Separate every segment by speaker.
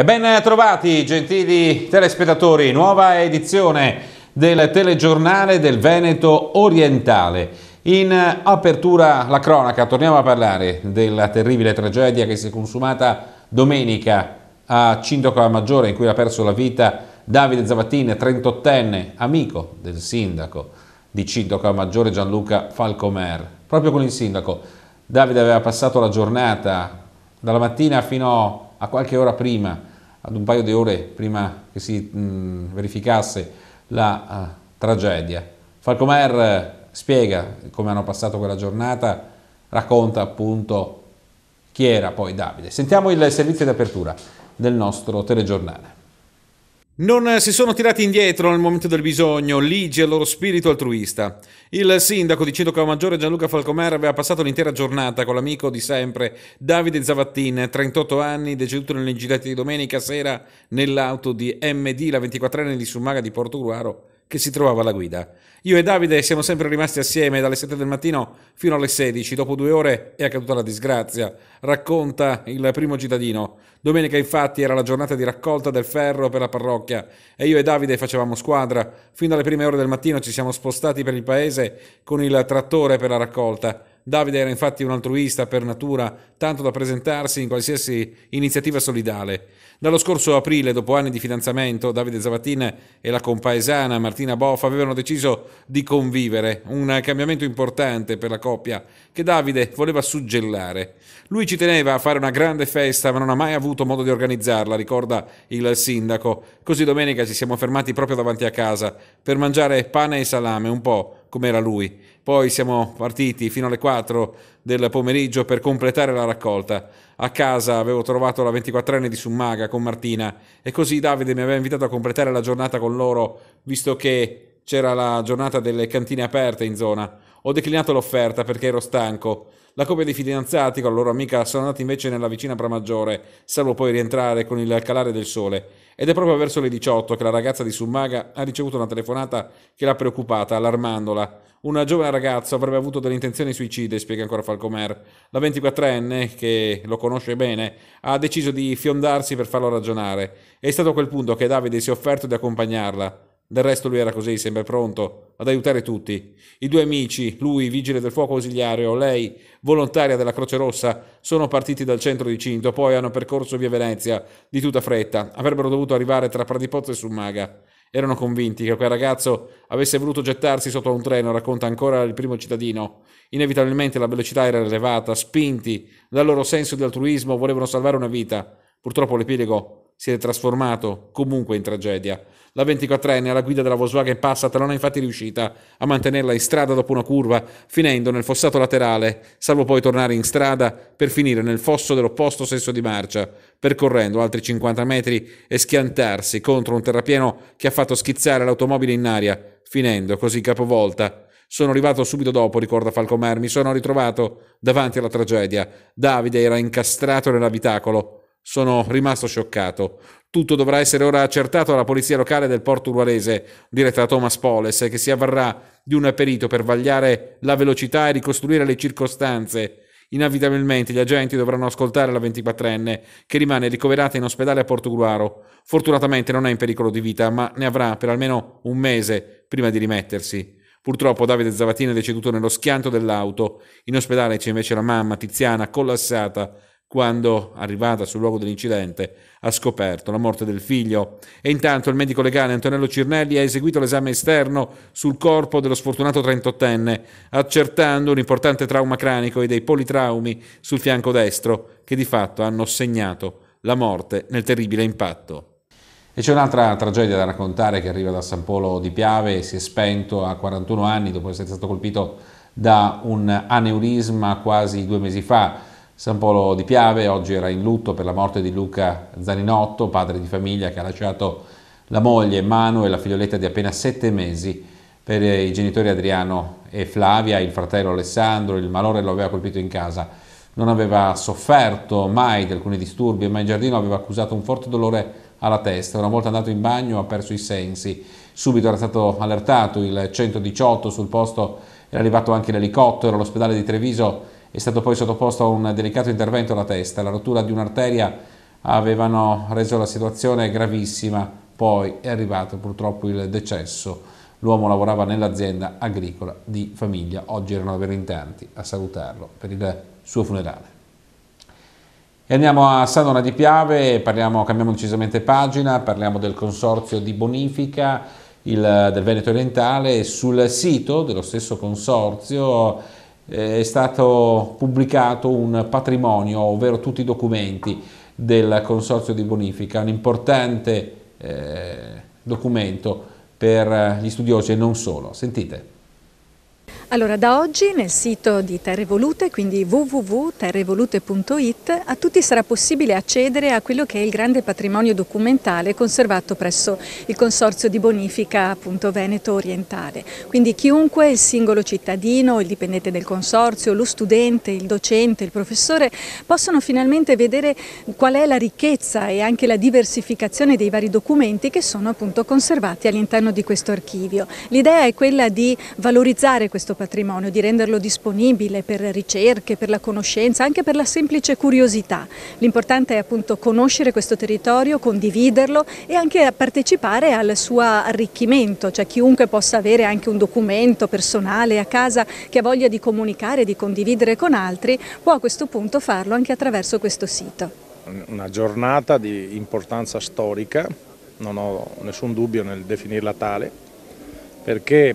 Speaker 1: E ben trovati gentili telespettatori, nuova edizione del telegiornale del Veneto Orientale. In apertura la cronaca, torniamo a parlare della terribile tragedia che si è consumata domenica a Cintocola Maggiore in cui ha perso la vita Davide Zavattin, 38enne, amico del sindaco di Cintocola Maggiore Gianluca Falcomer. Proprio con il sindaco Davide aveva passato la giornata dalla mattina fino a qualche ora prima ad un paio di ore prima che si mh, verificasse la uh, tragedia. Falcomer eh, spiega come hanno passato quella giornata, racconta appunto chi era poi Davide. Sentiamo il servizio di apertura del nostro telegiornale. Non eh, si sono tirati indietro nel momento del bisogno, ligi al loro spirito altruista. Il sindaco di Cito Maggiore Gianluca Falcomer aveva passato l'intera giornata con l'amico di sempre Davide Zavattin, 38 anni, deceduto nelle girate di domenica sera nell'auto di MD, la 24enne di Summaga di Portogruaro, che si trovava alla guida. Io e Davide siamo sempre rimasti assieme dalle 7 del mattino fino alle 16. Dopo due ore è accaduta la disgrazia, racconta il primo cittadino. Domenica infatti era la giornata di raccolta del ferro per la parrocchia e io e Davide facevamo squadra. Fino alle prime ore del mattino ci siamo spostati per il paese con il trattore per la raccolta. Davide era infatti un altruista per natura, tanto da presentarsi in qualsiasi iniziativa solidale. Dallo scorso aprile, dopo anni di fidanzamento, Davide Zavatin e la compaesana Martina Boff avevano deciso di convivere, un cambiamento importante per la coppia che Davide voleva suggellare. Lui ci teneva a fare una grande festa, ma non ha mai avuto modo di organizzarla, ricorda il sindaco. Così domenica ci siamo fermati proprio davanti a casa per mangiare pane e salame un po' com'era lui. Poi siamo partiti fino alle 4 del pomeriggio per completare la raccolta. A casa avevo trovato la 24enne di Summaga con Martina e così Davide mi aveva invitato a completare la giornata con loro, visto che c'era la giornata delle cantine aperte in zona. Ho declinato l'offerta perché ero stanco. La coppia dei fidanzati con la loro amica sono andati invece nella vicina Pramaggiore, salvo poi rientrare con il calare del sole. Ed è proprio verso le 18 che la ragazza di Summaga ha ricevuto una telefonata che l'ha preoccupata, allarmandola. Una giovane ragazza avrebbe avuto delle intenzioni suicide, spiega ancora Falcomer. La 24enne, che lo conosce bene, ha deciso di fiondarsi per farlo ragionare. È stato a quel punto che Davide si è offerto di accompagnarla. Del resto lui era così, sempre pronto ad aiutare tutti. I due amici, lui vigile del fuoco ausiliario, lei volontaria della Croce Rossa, sono partiti dal centro di Cinto, poi hanno percorso via Venezia di tutta fretta. Avrebbero dovuto arrivare tra Pradipozzo e Summaga. Erano convinti che quel ragazzo avesse voluto gettarsi sotto un treno, racconta ancora il primo cittadino. Inevitabilmente la velocità era elevata, spinti dal loro senso di altruismo volevano salvare una vita. Purtroppo l'epilogo si è trasformato comunque in tragedia. La 24enne alla guida della Volkswagen Passat non è infatti riuscita a mantenerla in strada dopo una curva, finendo nel fossato laterale, salvo poi tornare in strada per finire nel fosso dell'opposto senso di marcia, percorrendo altri 50 metri e schiantarsi contro un terrapieno che ha fatto schizzare l'automobile in aria, finendo così capovolta. Sono arrivato subito dopo, ricorda Falcomer, mi sono ritrovato davanti alla tragedia. Davide era incastrato nell'abitacolo sono rimasto scioccato. Tutto dovrà essere ora accertato alla polizia locale del porto uruarese, diretta da Thomas Poles, che si avverrà di un aperito per vagliare la velocità e ricostruire le circostanze. Inevitabilmente gli agenti dovranno ascoltare la 24enne, che rimane ricoverata in ospedale a Portogruaro. Fortunatamente non è in pericolo di vita, ma ne avrà per almeno un mese prima di rimettersi. Purtroppo Davide Zavattini è deceduto nello schianto dell'auto. In ospedale c'è invece la mamma, Tiziana, collassata quando, arrivata sul luogo dell'incidente, ha scoperto la morte del figlio. E intanto il medico legale Antonello Cirnelli ha eseguito l'esame esterno sul corpo dello sfortunato 38enne, accertando un importante trauma cranico e dei politraumi sul fianco destro che di fatto hanno segnato la morte nel terribile impatto. E c'è un'altra tragedia da raccontare che arriva da San Polo di Piave si è spento a 41 anni dopo essere stato colpito da un aneurisma quasi due mesi fa. San Polo di Piave oggi era in lutto per la morte di Luca Zaninotto, padre di famiglia che ha lasciato la moglie Manu e la figlioletta di appena sette mesi per i genitori Adriano e Flavia, il fratello Alessandro, il malore lo aveva colpito in casa. Non aveva sofferto mai di alcuni disturbi, ma in giardino aveva accusato un forte dolore alla testa. Una volta andato in bagno ha perso i sensi. Subito era stato allertato il 118 sul posto, era arrivato anche l'elicottero, l'ospedale di Treviso è stato poi sottoposto a un delicato intervento alla testa. La rottura di un'arteria avevano reso la situazione gravissima, poi è arrivato purtroppo il decesso. L'uomo lavorava nell'azienda agricola di famiglia, oggi erano davvero in tanti a salutarlo per il suo funerale. E andiamo a Sadona di Piave, parliamo, cambiamo decisamente pagina, parliamo del consorzio di bonifica il, del Veneto orientale. Sul sito dello stesso consorzio eh, è stato pubblicato un patrimonio, ovvero tutti i documenti del Consorzio di Bonifica, un importante eh, documento per gli studiosi e non solo. Sentite.
Speaker 2: Allora, da oggi nel sito di Terre Volute, quindi www.terrevolute.it, a tutti sarà possibile accedere a quello che è il grande patrimonio documentale conservato presso il Consorzio di Bonifica appunto, Veneto Orientale. Quindi chiunque, il singolo cittadino, il dipendente del Consorzio, lo studente, il docente, il professore, possono finalmente vedere qual è la ricchezza e anche la diversificazione dei vari documenti che sono appunto conservati all'interno di questo archivio. L'idea è quella di valorizzare questo patrimonio, di renderlo disponibile per ricerche, per la conoscenza, anche per la semplice curiosità. L'importante è appunto conoscere questo territorio, condividerlo e anche partecipare al suo arricchimento, cioè chiunque possa avere anche un documento personale a casa che ha voglia di comunicare, di condividere con altri, può a questo punto farlo anche attraverso questo sito.
Speaker 3: Una giornata di importanza storica, non ho nessun dubbio nel definirla tale, perché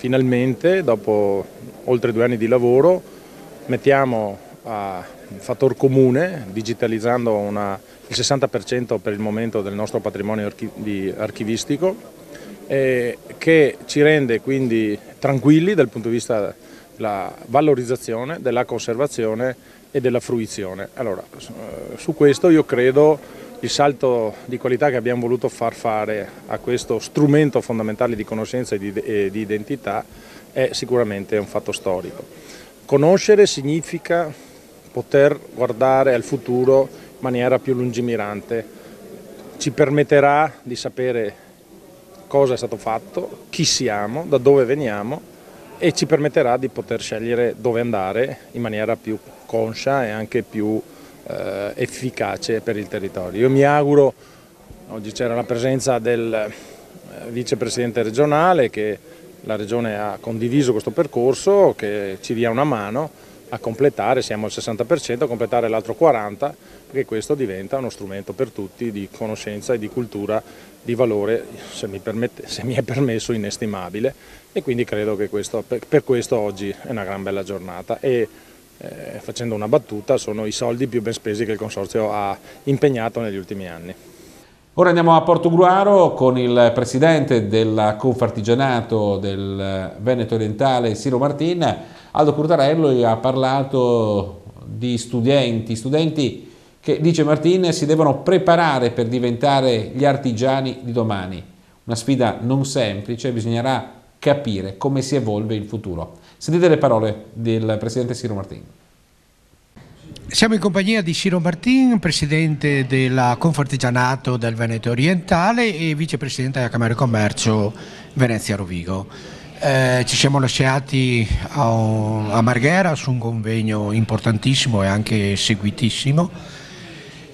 Speaker 3: Finalmente, dopo oltre due anni di lavoro, mettiamo a fattor comune, digitalizzando una, il 60% per il momento del nostro patrimonio archi, di, archivistico, eh, che ci rende quindi tranquilli dal punto di vista della valorizzazione, della conservazione e della fruizione. Allora, eh, su questo io credo il salto di qualità che abbiamo voluto far fare a questo strumento fondamentale di conoscenza e di, identità è sicuramente un fatto storico. Conoscere significa poter guardare al futuro in maniera più lungimirante, ci permetterà di sapere cosa è stato fatto, chi siamo, da dove veniamo e ci permetterà di poter scegliere dove andare in maniera più conscia e anche più eh, efficace per il territorio. Io mi auguro, oggi c'era la presenza del eh, vicepresidente regionale che la regione ha condiviso questo percorso, che ci dia una mano a completare, siamo al 60%, a completare l'altro 40%, perché questo diventa uno strumento per tutti di conoscenza e di cultura di valore, se mi, permette, se mi è permesso, inestimabile e quindi credo che questo, per, questo oggi è una gran bella giornata. E eh, facendo una battuta, sono i soldi più ben spesi che il Consorzio ha impegnato negli ultimi anni.
Speaker 1: Ora andiamo a Portogruaro con il presidente del Confartigianato del Veneto Orientale, Siro Martin. Aldo Curtarello ha parlato di studenti, studenti che, dice Martin, si devono preparare per diventare gli artigiani di domani. Una sfida non semplice, bisognerà capire come si evolve il futuro. Sentite le parole del Presidente Siro Martin.
Speaker 4: Siamo in compagnia di Ciro Martin, presidente della Confartigianato del Veneto Orientale e vicepresidente della Camera di Commercio Venezia Rovigo. Eh, ci siamo lasciati a, a Marghera su un convegno importantissimo e anche seguitissimo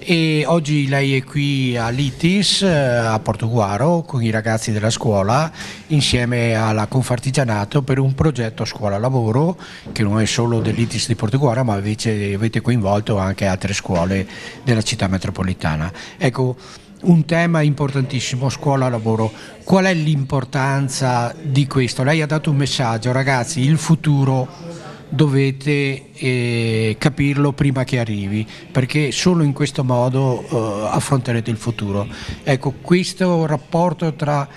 Speaker 4: e oggi lei è qui a Litis, eh, a Portoguaro, con i ragazzi della scuola, insieme alla Confartigianato per un progetto scuola-lavoro che non è solo dell'Itis di Portoguaro, ma invece avete coinvolto anche altre scuole della città metropolitana. Ecco, un tema importantissimo, scuola-lavoro. Qual è l'importanza di questo? Lei ha dato un messaggio, ragazzi, il futuro dovete eh, capirlo prima che arrivi, perché solo in questo modo eh, affronterete il futuro. Ecco, questo rapporto tra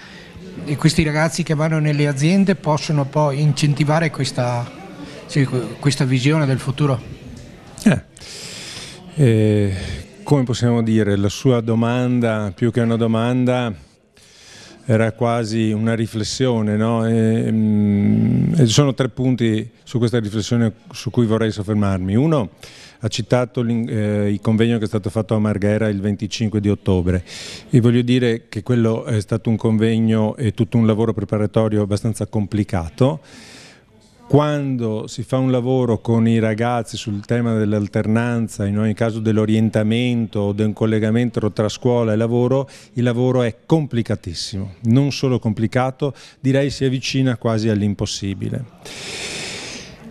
Speaker 4: questi ragazzi che vanno nelle aziende possono poi incentivare questa, sì, questa visione del futuro? Eh.
Speaker 5: Eh, come possiamo dire, la sua domanda, più che una domanda, era quasi una riflessione, no? E, mm, Ehm, ci sono tre punti su questa riflessione su cui vorrei soffermarmi. Uno, ha citato eh, il convegno che è stato fatto a Marghera il 25 di ottobre e voglio dire che quello è stato un convegno e tutto un lavoro preparatorio abbastanza complicato quando si fa un lavoro con i ragazzi sul tema dell'alternanza, in ogni caso dell'orientamento o del collegamento tra scuola e lavoro, il lavoro è complicatissimo, non solo complicato, direi si avvicina quasi all'impossibile.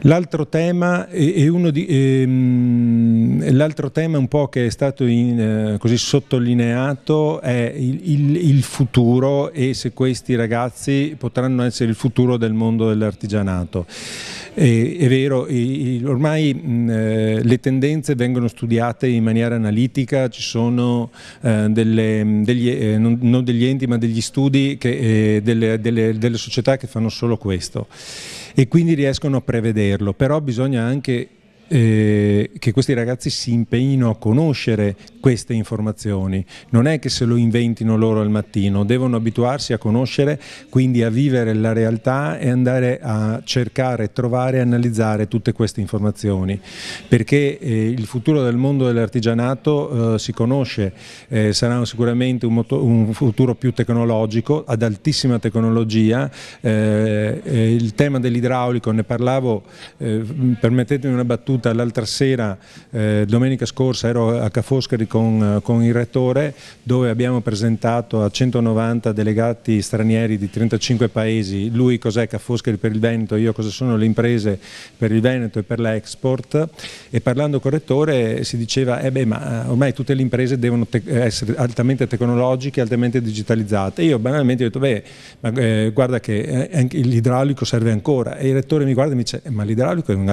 Speaker 5: L'altro tema è, uno di... Ehm, Ehm, l'altro tema un po' che è stato in, eh, così sottolineato è il, il, il, futuro e se questi ragazzi potranno essere il futuro del mondo dell'artigianato. è vero, i, ormai mh, eh, le tendenze vengono studiate in maniera analitica, ci sono eh, delle, degli, eh, non, non, degli enti ma degli studi che, eh, delle, delle, delle società che fanno solo questo e quindi riescono a prevederlo, però bisogna anche eh, che questi ragazzi si impegnino a conoscere queste informazioni. Non è che se lo inventino loro al mattino, devono abituarsi a conoscere, quindi a vivere la realtà e andare a cercare, trovare e analizzare tutte queste informazioni. Perché eh, il futuro del mondo dell'artigianato eh, si conosce, eh, sarà sicuramente un, un, futuro più tecnologico, ad altissima tecnologia. Eh, eh, il tema dell'idraulico, ne parlavo, eh, permettetemi una battuta, l'altra sera, domenica scorsa ero a Ca' Foscari con, eh, con, il Rettore dove abbiamo presentato a 190 delegati stranieri di 35 paesi, lui cos'è Caffoscari per il Veneto, io cosa sono le imprese per il Veneto e per l'export e parlando con il Rettore si diceva eh beh, ma eh, ormai tutte le imprese devono te essere altamente tecnologiche, altamente digitalizzate. io banalmente ho detto beh, ma, eh, guarda che eh, l'idraulico serve ancora e il Rettore mi guarda e mi dice eh, ma l'idraulico è, un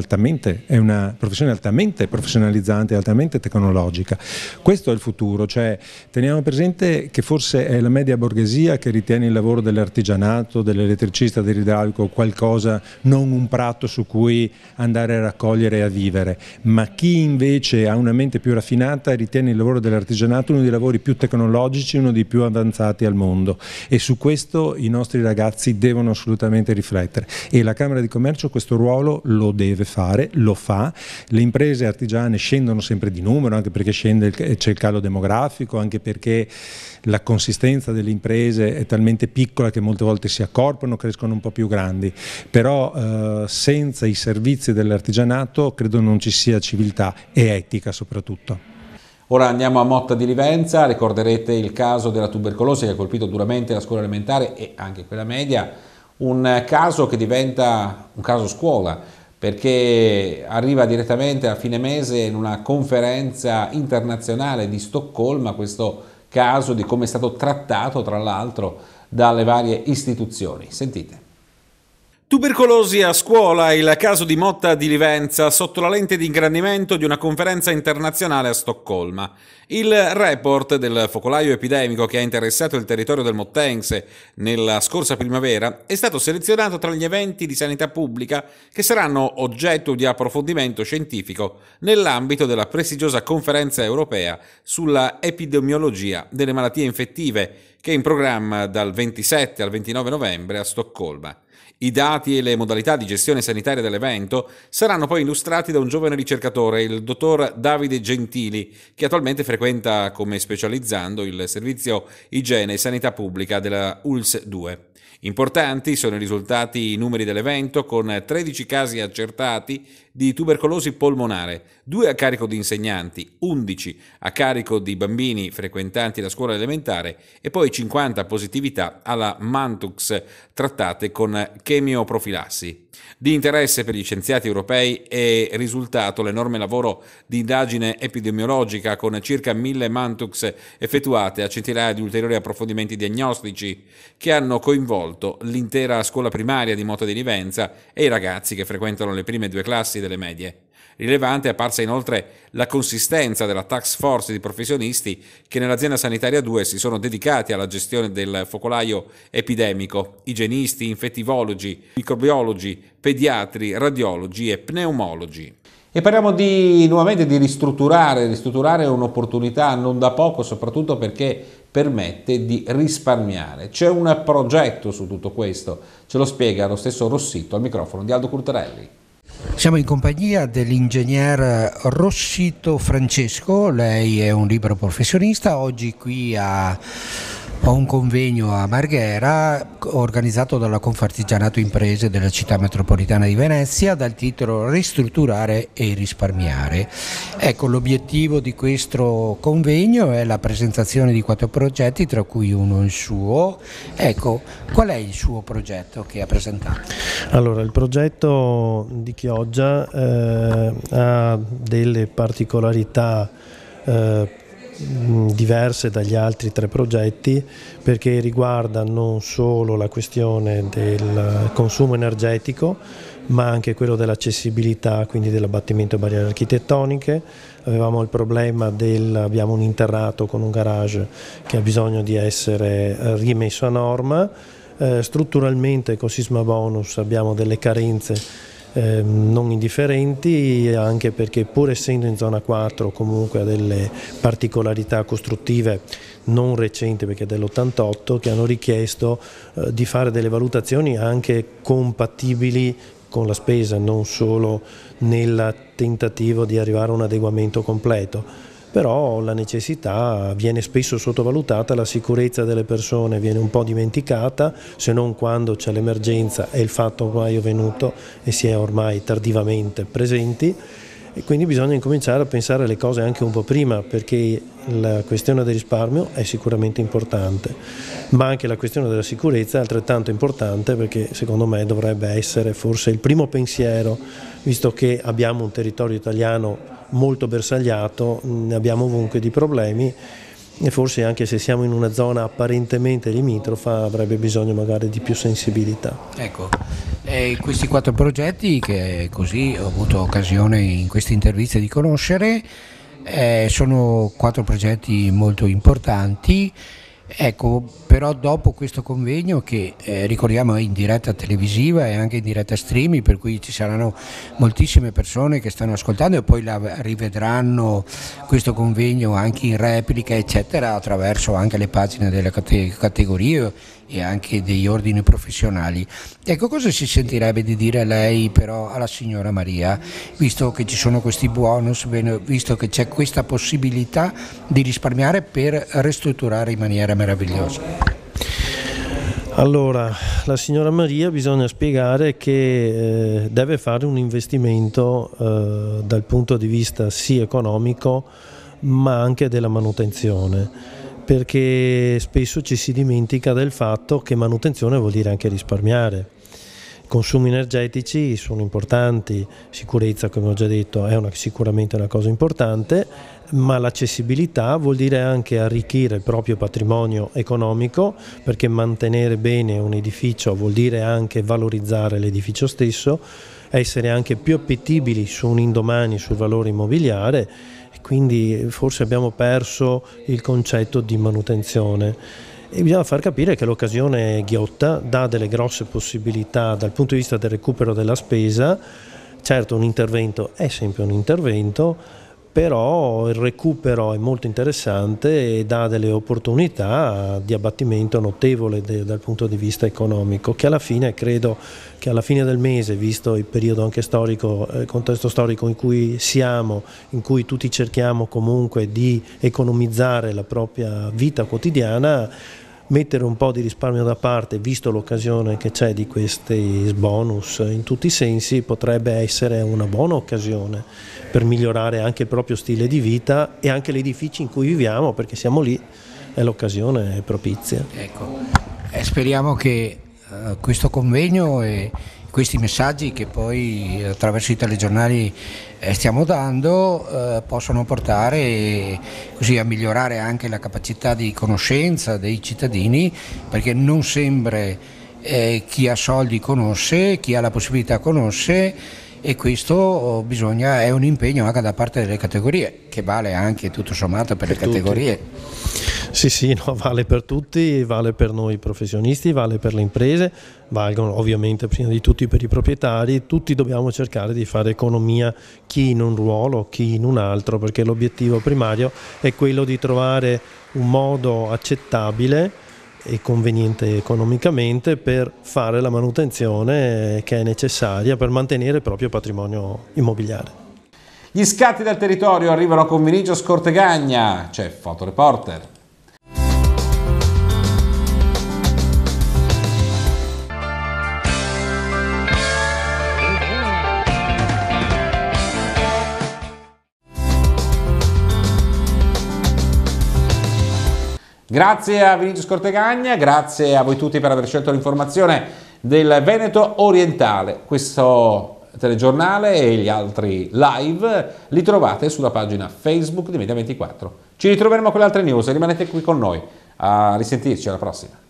Speaker 5: è una professione altamente professionalizzante, altamente tecnologica. Questo è il futuro, cioè teniamo presente che forse è la media borghesia che ritiene il lavoro dell'artigianato, dell'elettricista, dell'idraulico qualcosa, non un prato su cui andare a raccogliere e a vivere, ma chi invece ha una mente più raffinata ritiene il lavoro dell'artigianato uno dei lavori più tecnologici, uno dei più avanzati al mondo e su questo i nostri ragazzi devono assolutamente riflettere e la Camera di Commercio questo ruolo lo deve fare, lo fa, le imprese artigiane scendono sempre di numero anche perché scende il c'è il calo demografico, anche perché la consistenza delle imprese è talmente piccola che molte volte si accorpano, crescono un po' più grandi, però eh, senza i servizi dell'artigianato credo non ci sia civiltà e etica soprattutto.
Speaker 1: Ora andiamo a Motta di Livenza, ricorderete il caso della tubercolosi che ha colpito duramente la scuola elementare e anche quella media, un caso che diventa un caso scuola perché arriva direttamente a fine mese in una conferenza internazionale di Stoccolma questo caso di come è stato trattato tra l'altro dalle varie istituzioni. Sentite. Tubercolosi a scuola, il caso di Motta di Livenza sotto la lente di ingrandimento di una conferenza internazionale a Stoccolma. Il report del focolaio epidemico che ha interessato il territorio del Mottense nella scorsa primavera è stato selezionato tra gli eventi di sanità pubblica che saranno oggetto di approfondimento scientifico nell'ambito della prestigiosa conferenza europea sulla epidemiologia delle malattie infettive che è in programma dal 27 al 29 novembre a Stoccolma. I dati e le modalità di gestione sanitaria dell'evento saranno poi illustrati da un giovane ricercatore, il dottor Davide Gentili, che attualmente frequenta come specializzando il servizio igiene e sanità pubblica della ULS 2. Importanti sono i risultati i numeri dell'evento con 13 casi accertati di tubercolosi polmonare, 2 a carico di insegnanti, 11 a carico di bambini frequentanti la scuola elementare e poi 50 positività alla Mantux trattate con chemioprofilassi. Di interesse per gli scienziati europei è risultato l'enorme lavoro di indagine epidemiologica con circa mille Mantux effettuate a centinaia di ulteriori approfondimenti diagnostici che hanno coinvolto l'intera scuola primaria di Mota di Livenza e i ragazzi che frequentano le prime due classi delle medie. Rilevante è apparsa inoltre la consistenza della tax force di professionisti che nell'azienda sanitaria 2 si sono dedicati alla gestione del focolaio epidemico, igienisti, infettivologi, microbiologi, pediatri, radiologi e pneumologi. E parliamo di, nuovamente di ristrutturare, ristrutturare è un'opportunità non da poco, soprattutto perché permette di risparmiare. C'è un progetto su tutto questo, ce lo spiega lo stesso Rossito al microfono di Aldo Curtarelli.
Speaker 4: Siamo in compagnia dell'ingegner Rossito Francesco, lei è un libero professionista, oggi qui a ho un convegno a Marghera organizzato dalla Confartigianato Imprese della città metropolitana di Venezia dal titolo Ristrutturare e risparmiare. Ecco, l'obiettivo di questo convegno è la presentazione di quattro
Speaker 6: progetti, tra cui uno il suo. Ecco,
Speaker 4: qual è il suo progetto che ha presentato?
Speaker 6: Allora, il progetto di Chioggia eh, ha delle particolarità eh, diverse dagli altri tre progetti perché riguarda non solo la questione del consumo energetico ma anche quello dell'accessibilità, quindi dell'abbattimento barriere architettoniche. Avevamo il problema del, abbiamo un interrato con un garage che ha bisogno di essere eh, rimesso a norma. Eh, strutturalmente con Sisma Bonus abbiamo delle carenze Ehm, non indifferenti anche perché pur essendo in zona 4 comunque ha delle particolarità costruttive non recenti perché dell'88 che hanno richiesto eh, di fare delle valutazioni anche compatibili con la spesa non solo nel tentativo di arrivare a un adeguamento completo però la necessità viene spesso sottovalutata, la sicurezza delle persone viene un po' dimenticata, se non quando c'è l'emergenza e il fatto ormai è venuto e si è ormai tardivamente presenti. E quindi bisogna incominciare a pensare alle cose anche un po' prima perché la questione del risparmio è sicuramente importante, ma anche la questione della sicurezza è altrettanto importante perché secondo me dovrebbe essere forse il primo pensiero, visto che abbiamo un territorio italiano molto bersagliato, ne abbiamo ovunque di problemi e forse anche se siamo in una zona apparentemente limitrofa avrebbe bisogno magari di più sensibilità. Ecco,
Speaker 4: e questi quattro progetti che così ho avuto occasione in queste interviste di conoscere eh, sono quattro progetti molto importanti Ecco, però dopo questo convegno che eh, ricordiamo è in diretta televisiva e anche in diretta streaming, per cui ci saranno moltissime persone che stanno ascoltando e poi la, rivedranno questo convegno anche in replica, eccetera, attraverso anche le pagine delle cate- categorie e anche degli ordini professionali. Ecco, cosa si sentirebbe di dire lei però alla signora Maria, visto che ci sono questi bonus, visto che c'è questa possibilità di risparmiare per ristrutturare in maniera meravigliosa?
Speaker 6: Allora, la signora Maria bisogna spiegare che eh, deve fare un investimento eh, dal punto di vista sì economico ma anche della manutenzione perché spesso ci si dimentica del fatto che manutenzione vuol dire anche risparmiare. Consumi energetici sono importanti, sicurezza come ho già detto è una, sicuramente una cosa importante, ma l'accessibilità vuol dire anche arricchire il proprio patrimonio economico perché mantenere bene un edificio vuol dire anche valorizzare l'edificio stesso, essere anche più appetibili su un indomani sul valore immobiliare quindi forse abbiamo perso il concetto di manutenzione. E bisogna far capire che l'occasione ghiotta dà delle grosse possibilità dal punto di vista del recupero della spesa, certo un intervento è sempre un intervento, però il recupero è molto interessante e dà delle opportunità di abbattimento notevole de, dal punto di vista economico che alla fine credo che alla fine del mese visto il periodo anche storico eh, il contesto storico in cui siamo in cui tutti cerchiamo comunque di economizzare la propria vita quotidiana mettere un po' di risparmio da parte, visto l'occasione che c'è di questi bonus in tutti i sensi, potrebbe essere una buona occasione per migliorare anche il proprio stile di vita e anche gli edifici in cui viviamo, perché siamo lì, è l'occasione propizia. Ecco, eh, speriamo che eh, questo convegno
Speaker 4: e questi messaggi che poi eh, attraverso i telegiornali eh, stiamo dando eh, possono portare così, a migliorare anche la capacità di conoscenza dei cittadini perché non sembra eh, chi ha soldi conosce, chi ha la possibilità conosce e questo oh, bisogna, è un impegno anche da parte delle categorie che vale anche tutto sommato per, per le tutti. categorie.
Speaker 6: Sì, sì, no, vale per tutti, vale per noi professionisti, vale per le imprese, valgono ovviamente prima di tutti per i proprietari, tutti dobbiamo cercare di fare economia chi in un ruolo, chi in un altro, perché l'obiettivo primario è quello di trovare un modo accettabile e conveniente economicamente per fare la manutenzione che è necessaria per mantenere il proprio patrimonio immobiliare. Gli scatti
Speaker 1: dal territorio arrivano con Vinicio Scortegagna, c'è cioè Fotoreporter. Grazie a Vinicius Cortegagna, grazie a voi tutti per aver scelto l'informazione del Veneto Orientale. Questo telegiornale e gli altri live li trovate sulla pagina Facebook di Media24. Ci ritroveremo con le altre news, rimanete qui con noi. A risentirci alla prossima.